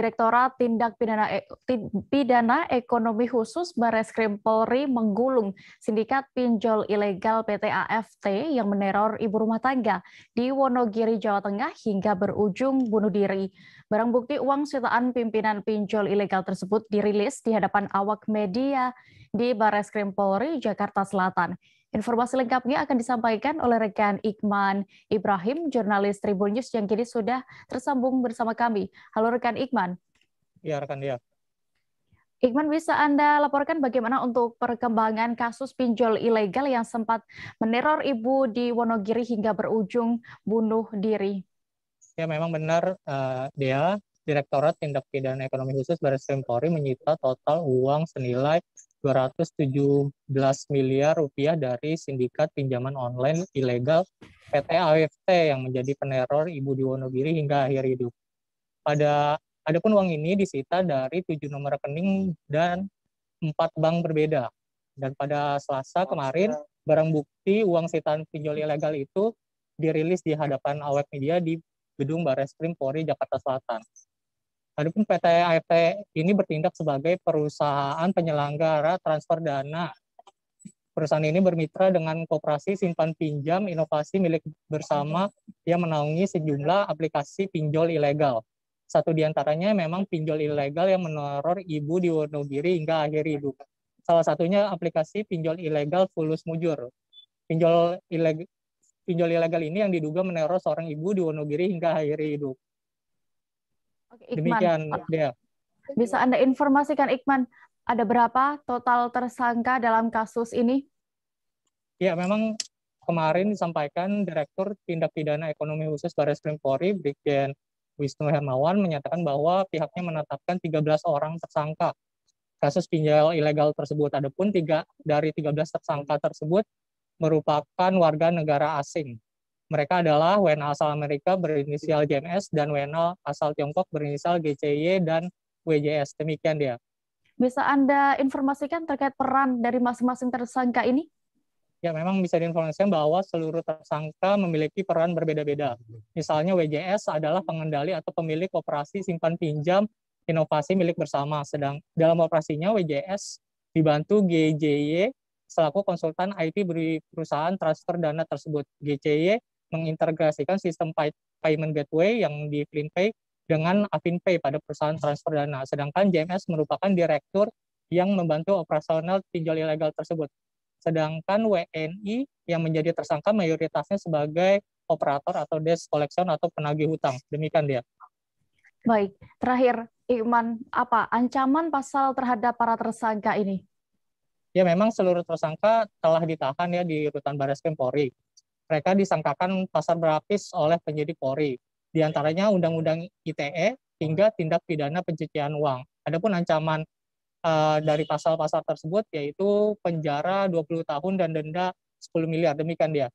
Direktorat Tindak Pidana, e- Pidana Ekonomi Khusus Bareskrim Polri menggulung sindikat pinjol ilegal PT AFT yang meneror ibu rumah tangga di Wonogiri, Jawa Tengah hingga berujung bunuh diri. Barang bukti uang sitaan pimpinan pinjol ilegal tersebut dirilis di hadapan awak media di Bareskrim Polri, Jakarta Selatan. Informasi lengkapnya akan disampaikan oleh rekan Ikman Ibrahim, jurnalis Tribun News yang kini sudah tersambung bersama kami. Halo rekan Ikman. Iya rekan dia. Ya. Ikman, bisa Anda laporkan bagaimana untuk perkembangan kasus pinjol ilegal yang sempat meneror ibu di Wonogiri hingga berujung bunuh diri? Ya, memang benar, uh, eh, dia Direktorat Tindak Pidana Ekonomi Khusus Baris Krim Polri menyita total uang senilai 217 miliar rupiah dari sindikat pinjaman online ilegal PT AFT yang menjadi peneror Ibu di Wonogiri hingga akhir hidup. Pada adapun uang ini disita dari tujuh nomor rekening dan empat bank berbeda. Dan pada Selasa kemarin barang bukti uang sitaan pinjol ilegal itu dirilis di hadapan awak media di gedung Barreskrim Polri Jakarta Selatan. Adapun PT AFT ini bertindak sebagai perusahaan penyelenggara transfer dana. Perusahaan ini bermitra dengan kooperasi Simpan Pinjam Inovasi Milik Bersama yang menaungi sejumlah aplikasi pinjol ilegal. Satu diantaranya memang pinjol ilegal yang meneror ibu di Wonogiri hingga akhir hidup. Salah satunya aplikasi pinjol ilegal Fulus Mujur. Pinjol ilegal pinjol ilegal ini yang diduga meneror seorang ibu di Wonogiri hingga akhir hidup. Oke, Ikman. Demikian, Bisa Anda informasikan, Ikman, ada berapa total tersangka dalam kasus ini? Ya, memang kemarin disampaikan Direktur Tindak Pidana Ekonomi Khusus Baris Krim Polri, Brigjen Wisnu Hermawan, menyatakan bahwa pihaknya menetapkan 13 orang tersangka kasus pinjol ilegal tersebut. Adapun tiga dari 13 tersangka tersebut merupakan warga negara asing. Mereka adalah WNA asal Amerika berinisial JMS dan WNA asal Tiongkok berinisial GCY dan WJS. Demikian dia. Bisa Anda informasikan terkait peran dari masing-masing tersangka ini? Ya, memang bisa diinformasikan bahwa seluruh tersangka memiliki peran berbeda-beda. Misalnya WJS adalah pengendali atau pemilik operasi simpan pinjam inovasi milik bersama. Sedang dalam operasinya WJS dibantu GJY selaku konsultan IT beri perusahaan transfer dana tersebut. GCY mengintegrasikan sistem payment gateway yang di FlinPay dengan AvinPay pada perusahaan transfer dana. Sedangkan JMS merupakan direktur yang membantu operasional pinjol ilegal tersebut. Sedangkan WNI yang menjadi tersangka mayoritasnya sebagai operator atau desk collection atau penagih hutang. Demikian dia. Baik, terakhir Iman, apa ancaman pasal terhadap para tersangka ini? Ya memang seluruh tersangka telah ditahan ya di rutan Baris Krim Polri mereka disangkakan pasar berlapis oleh penyidik Polri, di antaranya Undang-Undang ITE hingga tindak pidana pencucian uang. Adapun ancaman uh, dari pasal-pasal tersebut yaitu penjara 20 tahun dan denda 10 miliar. Demikian dia.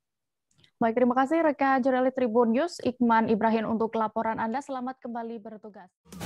Baik, terima kasih rekan jurnalis Tribun News Ikman Ibrahim untuk laporan Anda. Selamat kembali bertugas.